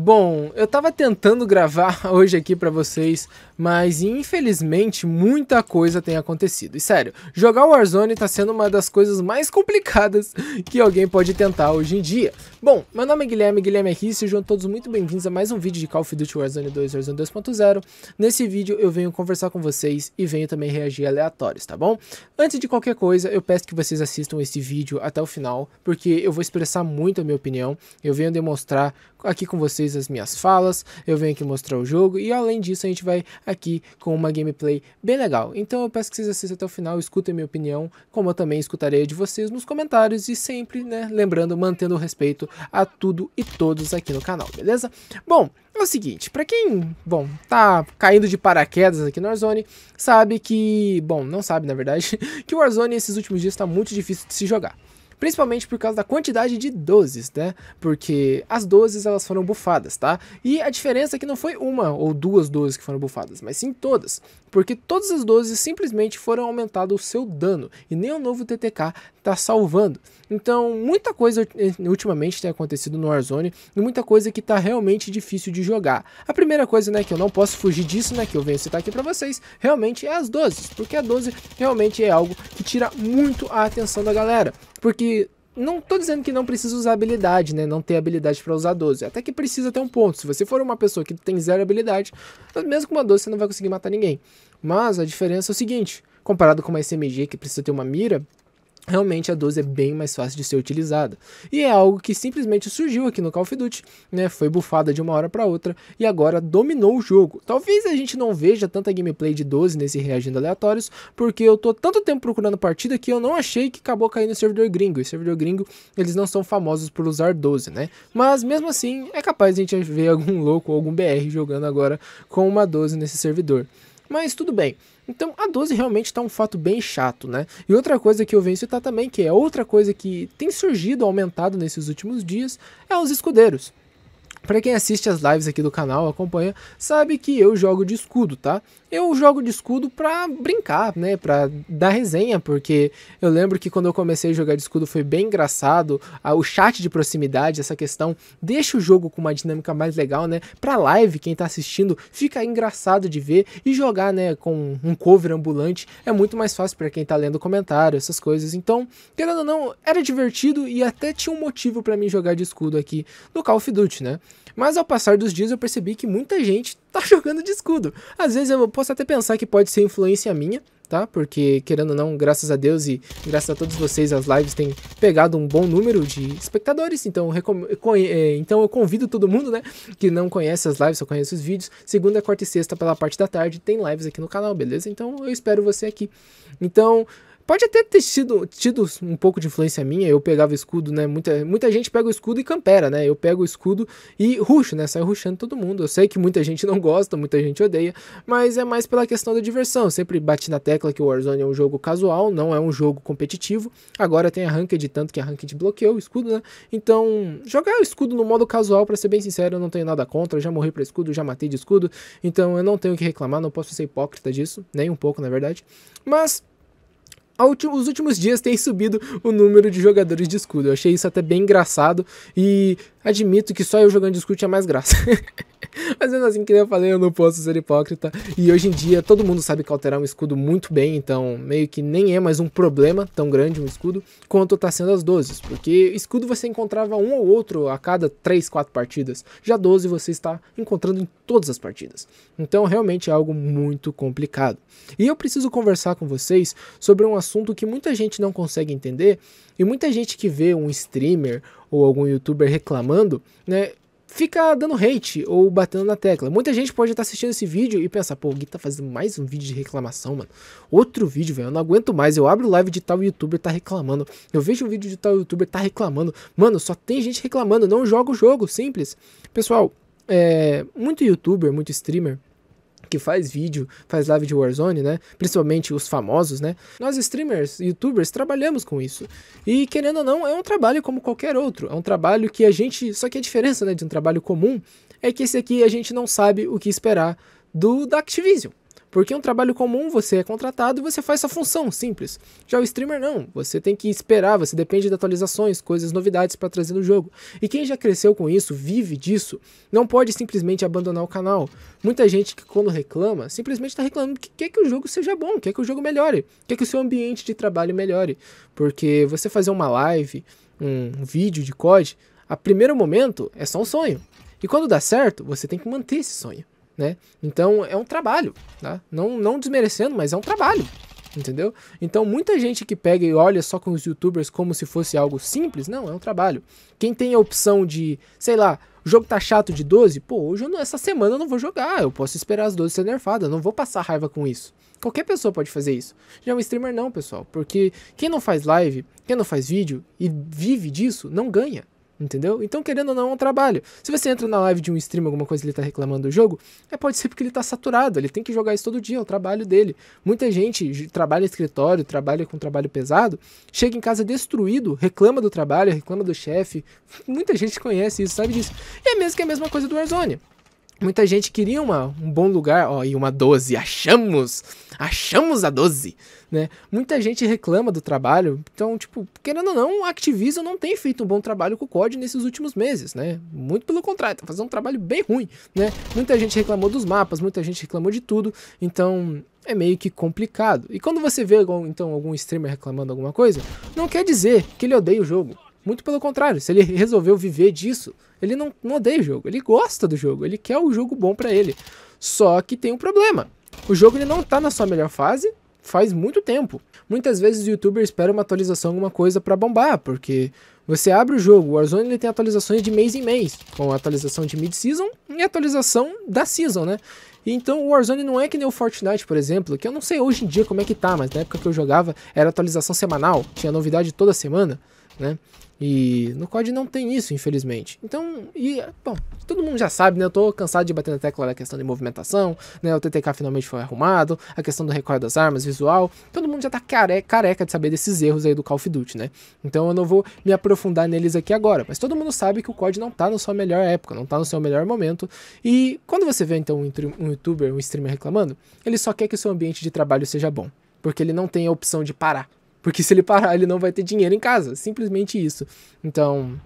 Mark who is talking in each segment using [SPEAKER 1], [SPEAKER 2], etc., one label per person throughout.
[SPEAKER 1] Bom, eu estava tentando gravar hoje aqui para vocês, mas infelizmente muita coisa tem acontecido. E sério, jogar Warzone está sendo uma das coisas mais complicadas que alguém pode tentar hoje em dia. Bom, meu nome é Guilherme, Guilherme aqui, sejam todos muito bem-vindos a mais um vídeo de Call of Duty Warzone 2 Warzone 2.0. Nesse vídeo eu venho conversar com vocês e venho também reagir aleatórios, tá bom? Antes de qualquer coisa, eu peço que vocês assistam esse vídeo até o final, porque eu vou expressar muito a minha opinião, eu venho demonstrar aqui com vocês vocês as minhas falas, eu venho aqui mostrar o jogo e além disso a gente vai aqui com uma gameplay bem legal. Então eu peço que vocês assistam até o final, escutem minha opinião, como eu também escutarei de vocês nos comentários e sempre, né, lembrando, mantendo o respeito a tudo e todos aqui no canal, beleza? Bom, é o seguinte, para quem, bom, tá caindo de paraquedas aqui no Warzone, sabe que, bom, não sabe na verdade, que o Warzone esses últimos dias tá muito difícil de se jogar principalmente por causa da quantidade de doses, né? Porque as doses elas foram bufadas, tá? E a diferença é que não foi uma ou duas doses que foram bufadas, mas sim todas porque todas as 12 simplesmente foram aumentado o seu dano e nem o novo TTK está salvando. Então, muita coisa eh, ultimamente tem acontecido no Warzone e muita coisa que está realmente difícil de jogar. A primeira coisa, né, que eu não posso fugir disso, né, que eu venho citar aqui para vocês, realmente é as 12, porque a 12 realmente é algo que tira muito a atenção da galera, porque não tô dizendo que não precisa usar habilidade, né? Não ter habilidade para usar 12. Até que precisa ter um ponto. Se você for uma pessoa que tem zero habilidade, mesmo com uma 12 você não vai conseguir matar ninguém. Mas a diferença é o seguinte: comparado com uma SMG que precisa ter uma mira, realmente a 12 é bem mais fácil de ser utilizada. E é algo que simplesmente surgiu aqui no Call of Duty, né? Foi bufada de uma hora para outra e agora dominou o jogo. Talvez a gente não veja tanta gameplay de 12 nesse reagindo aleatórios, porque eu tô tanto tempo procurando partida que eu não achei que acabou caindo no servidor gringo. E servidor gringo, eles não são famosos por usar 12, né? Mas mesmo assim, é capaz de a gente ver algum louco ou algum BR jogando agora com uma 12 nesse servidor. Mas tudo bem. Então a 12 realmente está um fato bem chato, né? E outra coisa que eu venho citar também, que é outra coisa que tem surgido, aumentado nesses últimos dias, é os escudeiros. Para quem assiste as lives aqui do canal, acompanha, sabe que eu jogo de escudo, tá? Eu jogo de escudo pra brincar, né? Pra dar resenha, porque eu lembro que quando eu comecei a jogar de escudo foi bem engraçado. O chat de proximidade, essa questão, deixa o jogo com uma dinâmica mais legal, né? Pra live, quem tá assistindo, fica engraçado de ver. E jogar, né, com um cover ambulante é muito mais fácil para quem tá lendo comentário, essas coisas. Então, querendo ou não, era divertido e até tinha um motivo para mim jogar de escudo aqui no Call of Duty, né? Mas ao passar dos dias eu percebi que muita gente tá jogando de escudo. Às vezes eu posso até pensar que pode ser influência minha, tá? Porque, querendo ou não, graças a Deus e graças a todos vocês, as lives têm pegado um bom número de espectadores. Então, é, então eu convido todo mundo, né? Que não conhece as lives, só conhece os vídeos. Segunda, quarta e sexta, pela parte da tarde, tem lives aqui no canal, beleza? Então eu espero você aqui. Então, Pode até ter sido, tido um pouco de influência minha, eu pegava escudo, né? Muita, muita gente pega o escudo e campera, né? Eu pego o escudo e ruxo, né? Sai ruxando todo mundo. Eu sei que muita gente não gosta, muita gente odeia, mas é mais pela questão da diversão. Eu sempre bati na tecla que o Warzone é um jogo casual, não é um jogo competitivo. Agora tem a ranked, tanto que a ranked bloqueou o escudo, né? Então, jogar o escudo no modo casual, para ser bem sincero, eu não tenho nada contra. Eu já morri para escudo, já matei de escudo, então eu não tenho o que reclamar, não posso ser hipócrita disso, nem um pouco, na verdade. Mas os últimos dias tem subido o número de jogadores de escudo. Eu achei isso até bem engraçado e admito que só eu jogando de escudo tinha mais graça. Mas mesmo assim, que eu falei, eu não posso ser hipócrita. E hoje em dia, todo mundo sabe cauterar um escudo muito bem, então meio que nem é mais um problema tão grande um escudo quanto tá sendo as 12. Porque escudo você encontrava um ou outro a cada 3, 4 partidas. Já 12 você está encontrando em todas as partidas. Então realmente é algo muito complicado. E eu preciso conversar com vocês sobre um assunto que muita gente não consegue entender e muita gente que vê um streamer ou algum youtuber reclamando, né, fica dando hate ou batendo na tecla. Muita gente pode estar assistindo esse vídeo e pensar, pô, o Gui tá fazendo mais um vídeo de reclamação, mano. Outro vídeo, velho, eu não aguento mais. Eu abro live de tal youtuber tá reclamando. Eu vejo um vídeo de tal youtuber tá reclamando. Mano, só tem gente reclamando, não joga o jogo, simples. Pessoal, é, muito youtuber, muito streamer que faz vídeo, faz live de Warzone, né? Principalmente os famosos, né? Nós streamers, youtubers, trabalhamos com isso. E querendo ou não, é um trabalho como qualquer outro. É um trabalho que a gente. Só que a diferença né, de um trabalho comum é que esse aqui a gente não sabe o que esperar do da Activision. Porque um trabalho comum, você é contratado e você faz sua função, simples. Já o streamer não, você tem que esperar, você depende de atualizações, coisas, novidades para trazer no jogo. E quem já cresceu com isso, vive disso, não pode simplesmente abandonar o canal. Muita gente que quando reclama, simplesmente está reclamando que quer que o jogo seja bom, quer que o jogo melhore, quer que o seu ambiente de trabalho melhore. Porque você fazer uma live, um vídeo de COD, a primeiro momento é só um sonho. E quando dá certo, você tem que manter esse sonho né? Então é um trabalho, tá? Não, não desmerecendo, mas é um trabalho, entendeu? Então muita gente que pega e olha só com os youtubers como se fosse algo simples, não, é um trabalho. Quem tem a opção de, sei lá, o jogo tá chato de 12, pô, hoje não, essa semana eu não vou jogar, eu posso esperar as 12 ser nerfadas, não vou passar raiva com isso. Qualquer pessoa pode fazer isso. Já é um streamer não, pessoal, porque quem não faz live, quem não faz vídeo e vive disso, não ganha entendeu? Então, querendo ou não, é um trabalho. Se você entra na live de um stream, alguma coisa ele tá reclamando do jogo, é pode ser porque ele tá saturado, ele tem que jogar isso todo dia, é o trabalho dele. Muita gente trabalha em escritório, trabalha com trabalho pesado, chega em casa destruído, reclama do trabalho, reclama do chefe. Muita gente conhece isso, sabe disso. E é mesmo que é a mesma coisa do Warzone. Muita gente queria uma, um bom lugar, ó, e uma 12, achamos! Achamos a 12, né? Muita gente reclama do trabalho, então, tipo, querendo ou não, o Activision não tem feito um bom trabalho com o COD nesses últimos meses, né? Muito pelo contrário, tá fazendo um trabalho bem ruim, né? Muita gente reclamou dos mapas, muita gente reclamou de tudo, então é meio que complicado. E quando você vê, então, algum streamer reclamando alguma coisa, não quer dizer que ele odeia o jogo, muito pelo contrário, se ele resolveu viver disso, ele não, não odeia o jogo, ele gosta do jogo, ele quer o jogo bom para ele. Só que tem um problema. O jogo ele não tá na sua melhor fase, faz muito tempo. Muitas vezes o youtuber espera uma atualização, alguma coisa para bombar, porque você abre o jogo, o Warzone ele tem atualizações de mês em mês, com atualização de mid-season e atualização da season, né? Então o Warzone não é que nem o Fortnite, por exemplo, que eu não sei hoje em dia como é que tá, mas na época que eu jogava era atualização semanal, tinha novidade toda semana né? E no COD não tem isso, infelizmente. Então, e, bom, todo mundo já sabe, né? Eu tô cansado de bater na tecla da questão de movimentação, né? O TTK finalmente foi arrumado, a questão do recorte das armas, visual. Todo mundo já tá careca de saber desses erros aí do Call of Duty, né? Então eu não vou me aprofundar neles aqui agora, mas todo mundo sabe que o COD não tá na sua melhor época, não tá no seu melhor momento. E quando você vê, então, um youtuber, um streamer reclamando, ele só quer que o seu ambiente de trabalho seja bom, porque ele não tem a opção de parar porque se ele parar, ele não vai ter dinheiro em casa. Simplesmente isso. Então.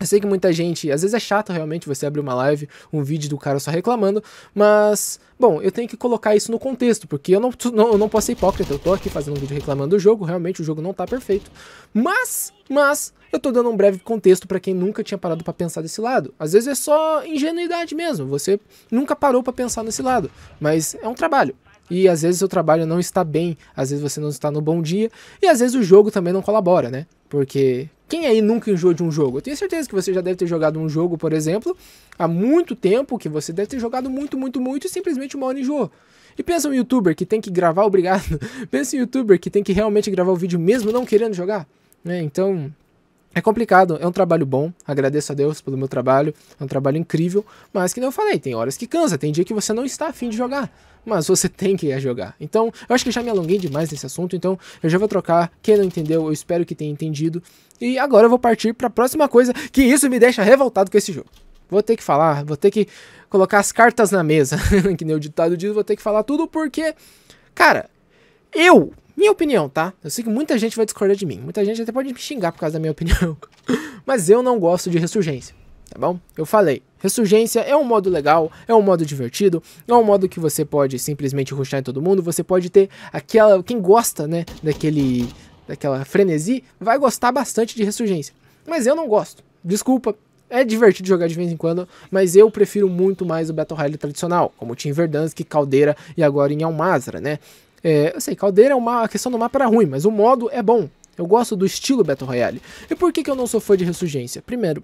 [SPEAKER 1] Eu sei que muita gente, às vezes é chato realmente você abrir uma live, um vídeo do cara só reclamando, mas, bom, eu tenho que colocar isso no contexto, porque eu não, não, eu não posso ser hipócrita, eu tô aqui fazendo um vídeo reclamando do jogo, realmente o jogo não tá perfeito, mas, mas, eu tô dando um breve contexto para quem nunca tinha parado para pensar desse lado. Às vezes é só ingenuidade mesmo, você nunca parou para pensar nesse lado, mas é um trabalho, e às vezes o trabalho não está bem, às vezes você não está no bom dia, e às vezes o jogo também não colabora, né? Porque quem aí nunca enjoou de um jogo? Eu tenho certeza que você já deve ter jogado um jogo, por exemplo, há muito tempo, que você deve ter jogado muito, muito, muito e simplesmente uma hora enjoou. E pensa um youtuber que tem que gravar, obrigado. pensa um youtuber que tem que realmente gravar o vídeo mesmo não querendo jogar. Né? Então, é complicado, é um trabalho bom, agradeço a Deus pelo meu trabalho, é um trabalho incrível, mas que nem eu falei, tem horas que cansa, tem dia que você não está afim de jogar, mas você tem que ir jogar. Então, eu acho que já me alonguei demais nesse assunto, então eu já vou trocar, quem não entendeu, eu espero que tenha entendido, e agora eu vou partir para a próxima coisa, que isso me deixa revoltado com esse jogo. Vou ter que falar, vou ter que colocar as cartas na mesa, que nem o ditado diz, vou ter que falar tudo porque, cara, eu minha opinião, tá? Eu sei que muita gente vai discordar de mim. Muita gente até pode me xingar por causa da minha opinião. Mas eu não gosto de ressurgência, tá bom? Eu falei. Ressurgência é um modo legal, é um modo divertido, é um modo que você pode simplesmente ruxar em todo mundo. Você pode ter aquela. Quem gosta, né? Daquele. Daquela frenesi, vai gostar bastante de ressurgência. Mas eu não gosto. Desculpa, é divertido jogar de vez em quando, mas eu prefiro muito mais o Battle Royale tradicional, como Team Verdansk, Caldeira e agora em Almazra, né? É, eu sei, caldeira é uma a questão do mapa era ruim, mas o modo é bom. Eu gosto do estilo Battle Royale. E por que, que eu não sou fã de Ressurgência? Primeiro,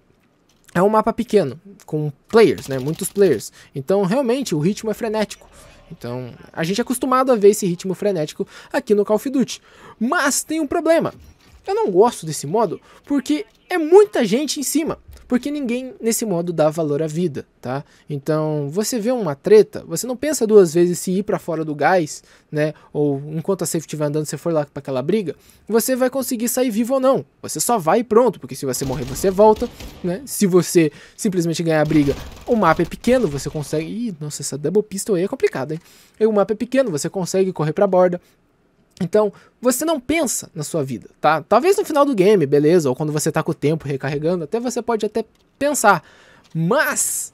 [SPEAKER 1] é um mapa pequeno, com players, né? Muitos players. Então, realmente, o ritmo é frenético. Então, a gente é acostumado a ver esse ritmo frenético aqui no Call of Duty. Mas tem um problema. Eu não gosto desse modo porque é muita gente em cima porque ninguém nesse modo dá valor à vida, tá? Então, você vê uma treta, você não pensa duas vezes se ir para fora do gás, né? Ou enquanto a safe estiver andando, você for lá para aquela briga, você vai conseguir sair vivo ou não. Você só vai e pronto, porque se você morrer, você volta, né? Se você simplesmente ganhar a briga, o mapa é pequeno, você consegue... Ih, nossa, essa double pistol aí é complicada, hein? E o mapa é pequeno, você consegue correr para a borda, então, você não pensa na sua vida, tá? Talvez no final do game, beleza, ou quando você tá com o tempo recarregando, até você pode até pensar. Mas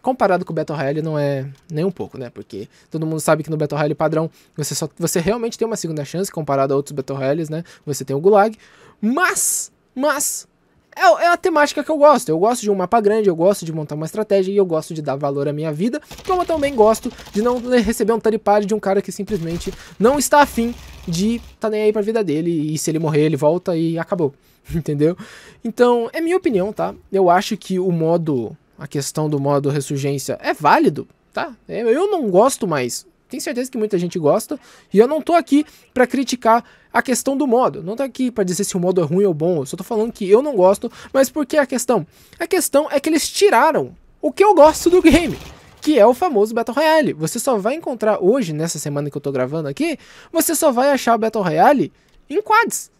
[SPEAKER 1] comparado com o Battle Royale não é nem um pouco, né? Porque todo mundo sabe que no Battle Royale padrão você só você realmente tem uma segunda chance comparado a outros Battle Royales, né? Você tem o Gulag, mas mas é, é, a temática que eu gosto. Eu gosto de um mapa grande, eu gosto de montar uma estratégia e eu gosto de dar valor à minha vida, como eu também gosto de não receber um taripade de um cara que simplesmente não está afim de tá nem aí pra vida dele e se ele morrer ele volta e acabou, entendeu? Então, é minha opinião, tá? Eu acho que o modo, a questão do modo ressurgência é válido, tá? É, eu não gosto, mais. Tenho certeza que muita gente gosta. E eu não tô aqui para criticar a questão do modo. Não tô aqui para dizer se o modo é ruim ou bom. Eu só tô falando que eu não gosto. Mas por que a questão? A questão é que eles tiraram o que eu gosto do game. Que é o famoso Battle Royale. Você só vai encontrar hoje, nessa semana que eu tô gravando aqui, você só vai achar o Battle Royale em quads.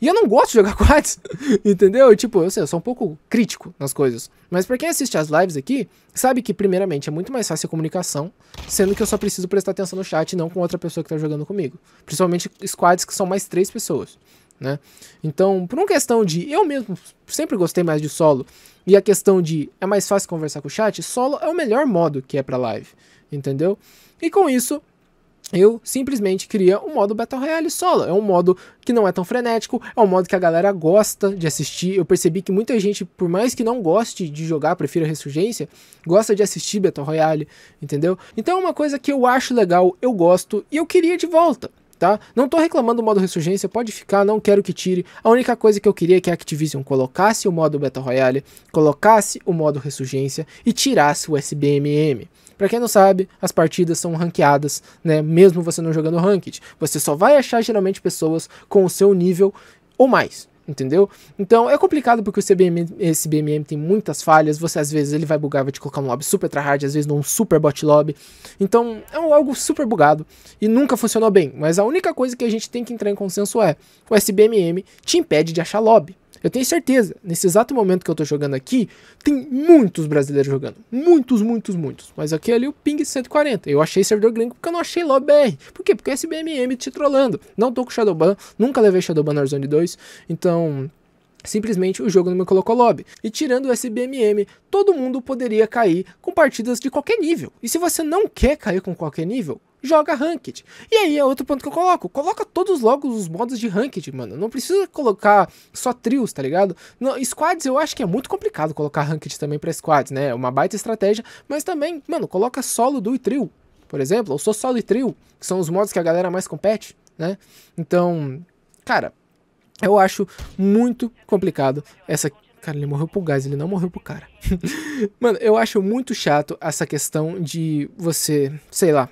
[SPEAKER 1] E eu não gosto de jogar quads, entendeu? tipo, eu sei, eu sou um pouco crítico nas coisas. Mas pra quem assiste as lives aqui, sabe que, primeiramente, é muito mais fácil a comunicação, sendo que eu só preciso prestar atenção no chat e não com outra pessoa que tá jogando comigo. Principalmente squads que são mais três pessoas, né? Então, por uma questão de... Eu mesmo sempre gostei mais de solo, e a questão de é mais fácil conversar com o chat, solo é o melhor modo que é pra live, entendeu? E com isso, eu simplesmente queria um modo Battle Royale solo. É um modo que não é tão frenético, é um modo que a galera gosta de assistir. Eu percebi que muita gente, por mais que não goste de jogar, prefira Ressurgência, gosta de assistir Battle Royale, entendeu? Então é uma coisa que eu acho legal, eu gosto e eu queria de volta tá? Não tô reclamando do modo ressurgência, pode ficar, não quero que tire. A única coisa que eu queria é que a Activision colocasse o modo Battle Royale, colocasse o modo ressurgência e tirasse o SBMM. Para quem não sabe, as partidas são ranqueadas, né? Mesmo você não jogando ranked, você só vai achar geralmente pessoas com o seu nível ou mais entendeu? Então é complicado porque o CBM, esse BMM tem muitas falhas, você às vezes ele vai bugar, vai te colocar um lobby super tryhard, às vezes num super bot lobby, então é algo super bugado e nunca funcionou bem, mas a única coisa que a gente tem que entrar em consenso é, o SBMM te impede de achar lobby, eu tenho certeza, nesse exato momento que eu estou jogando aqui, tem muitos brasileiros jogando. Muitos, muitos, muitos. Mas aqui ali o ping 140. Eu achei servidor gringo porque eu não achei lobby. BR. Por quê? Porque é SBMM te trollando. Não tô com Shadowban, nunca levei Shadowban na Warzone 2. Então, Simplesmente o jogo não me colocou lobby. E tirando o SBMM, todo mundo poderia cair com partidas de qualquer nível. E se você não quer cair com qualquer nível, joga ranked. E aí é outro ponto que eu coloco. Coloca todos logo os modos de ranked, mano. Não precisa colocar só trios, tá ligado? No, squads eu acho que é muito complicado colocar ranked também pra squads, né? É uma baita estratégia. Mas também, mano, coloca solo, duo e trio. Por exemplo, eu sou solo e trio, que são os modos que a galera mais compete, né? Então, cara, eu acho muito complicado essa Cara, ele morreu pro gás, ele não morreu pro cara. mano, eu acho muito chato essa questão de você, sei lá,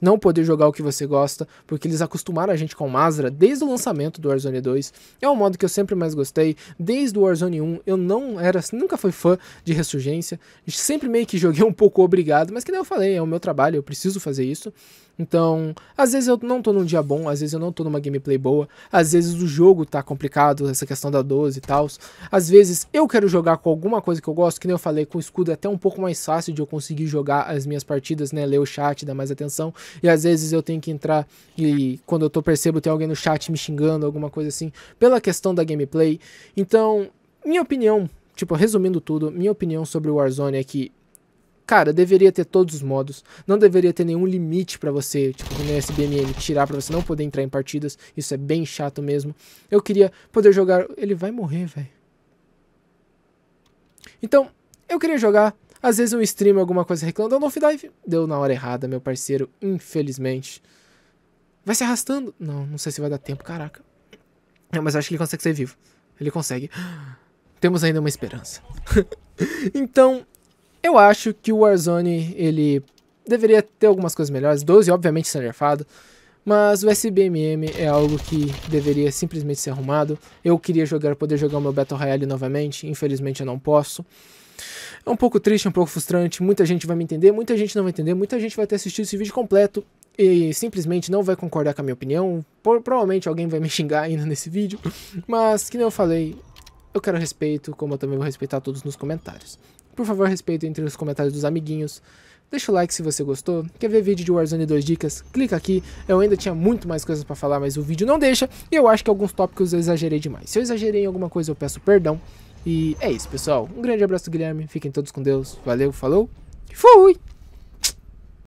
[SPEAKER 1] não poder jogar o que você gosta, porque eles acostumaram a gente com Mazra desde o lançamento do Warzone 2. É um modo que eu sempre mais gostei, desde o Warzone 1. Eu não era, nunca fui fã de Ressurgência, sempre meio que joguei um pouco obrigado, mas que nem eu falei, é o meu trabalho, eu preciso fazer isso. Então, às vezes eu não tô num dia bom, às vezes eu não tô numa gameplay boa, às vezes o jogo tá complicado, essa questão da 12 e tal. Às vezes eu quero jogar com alguma coisa que eu gosto, que nem eu falei, com escudo é até um pouco mais fácil de eu conseguir jogar as minhas partidas, né? Ler o chat, dar mais atenção e às vezes eu tenho que entrar e quando eu tô percebo tem alguém no chat me xingando, alguma coisa assim, pela questão da gameplay. Então, minha opinião, tipo, resumindo tudo, minha opinião sobre o Warzone é que cara, deveria ter todos os modos. Não deveria ter nenhum limite para você, tipo, no SBMM, tirar para você não poder entrar em partidas. Isso é bem chato mesmo. Eu queria poder jogar. Ele vai morrer, velho. Então, eu queria jogar às vezes um stream alguma coisa reclamando, no não dive. Deu na hora errada, meu parceiro, infelizmente. Vai se arrastando. Não, não sei se vai dar tempo, caraca. mas acho que ele consegue ser vivo. Ele consegue. Temos ainda uma esperança. então, eu acho que o Warzone, ele deveria ter algumas coisas melhores. 12, obviamente, está nerfado. Mas o SBMM é algo que deveria simplesmente ser arrumado. Eu queria jogar, poder jogar o meu Battle Royale novamente. Infelizmente, eu não posso. É um pouco triste, é um pouco frustrante, muita gente vai me entender, muita gente não vai entender, muita gente vai ter assistido esse vídeo completo e simplesmente não vai concordar com a minha opinião. Por, provavelmente alguém vai me xingar ainda nesse vídeo, mas que nem eu falei, eu quero respeito, como eu também vou respeitar todos nos comentários. Por favor, respeito entre os comentários dos amiguinhos. Deixa o like se você gostou. Quer ver vídeo de Warzone 2 dicas? Clica aqui. Eu ainda tinha muito mais coisas para falar, mas o vídeo não deixa. E eu acho que alguns tópicos eu exagerei demais. Se eu exagerei em alguma coisa, eu peço perdão. E é isso, pessoal. Um grande abraço Guilherme. Fiquem todos com Deus. Valeu, falou. Fui!